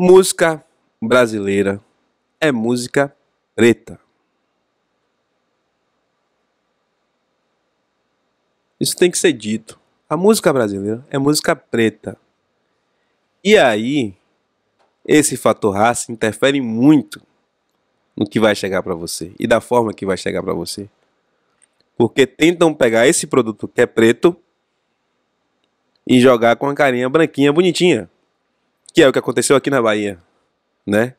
Música brasileira é música preta. Isso tem que ser dito. A música brasileira é música preta. E aí, esse fator raça interfere muito no que vai chegar para você e da forma que vai chegar para você. Porque tentam pegar esse produto que é preto e jogar com a carinha branquinha bonitinha. Que é o que aconteceu aqui na Bahia, né?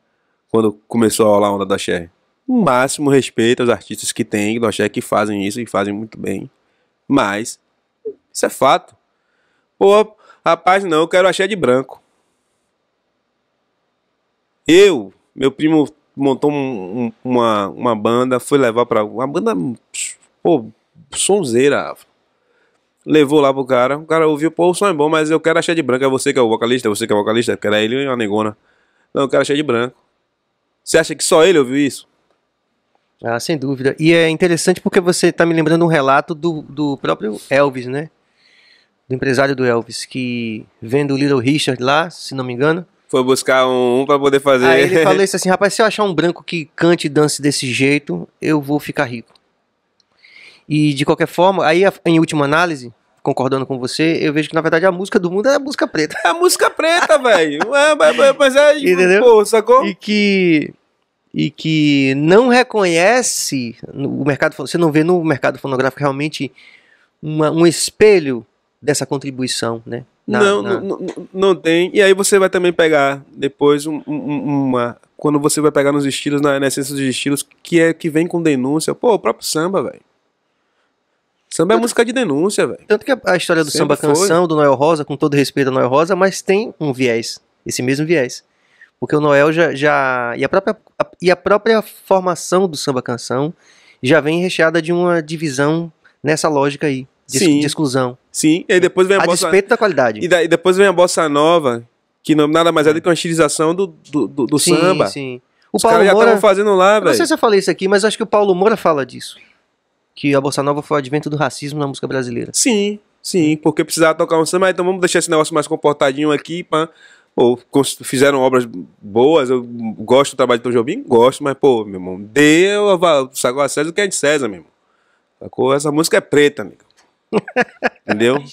Quando começou a rolar a onda do axé. O máximo respeito aos artistas que tem do axé, que fazem isso e fazem muito bem. Mas, isso é fato. Pô, rapaz, não, eu quero axé de branco. Eu, meu primo montou um, um, uma, uma banda, foi levar pra. Uma banda. Pô, sonzeira, levou lá pro cara. O cara ouviu, pô, o som é bom, mas eu quero achar de branco. É você que é o vocalista, é você que é o vocalista, porque era ele e uma negona. Não, eu quero achar de branco. Você acha que só ele ouviu isso? Ah, sem dúvida. E é interessante porque você está me lembrando um relato do, do próprio Elvis, né? Do empresário do Elvis, que vendo o Little Richard lá, se não me engano. Foi buscar um, um para poder fazer. Aí ele falou isso assim: rapaz, se eu achar um branco que cante e dance desse jeito, eu vou ficar rico. E de qualquer forma, aí em última análise, concordando com você, eu vejo que na verdade a música do mundo é a música preta. É a música preta, velho. É, mas, é, é, mas é. Entendeu? Pô, sacou? E que. E que não reconhece o mercado. Você não vê no mercado fonográfico realmente uma, um espelho dessa contribuição, né? Na, não, na... Não, não, tem. E aí você vai também pegar depois um, um, uma. Quando você vai pegar nos estilos, na, na essência dos estilos, que é que vem com denúncia. Pô, o próprio samba, velho. Samba é música de denúncia, velho. Tanto que a, a história do Sempre samba canção, foi. do Noel Rosa, com todo respeito ao Noel Rosa, mas tem um viés, esse mesmo viés. Porque o Noel já. já e, a própria, a, e a própria formação do samba canção já vem recheada de uma divisão nessa lógica aí, de, sim, de exclusão. Sim, e depois vem a, a bossa... despeito da qualidade. E, da, e, depois vem a bossa nova, que não, nada mais é, é do que uma estilização do, do, do, do sim, samba. Sim, sim. O Os Paulo Moura, fazendo lá, velho. Não sei se eu falei isso aqui, mas acho que o Paulo Moura fala disso que a Bossa Nova foi o advento do racismo na música brasileira. Sim, sim, né? porque precisava tocar um samba, então vamos deixar esse negócio mais comportadinho aqui, pá. Pô, fizeram obras boas, eu gosto do trabalho de Tom Jobim, gosto, mas, pô, meu irmão, dê o Saguá César o que é de César, meu irmão. Essa música é preta, amigo. Entendeu?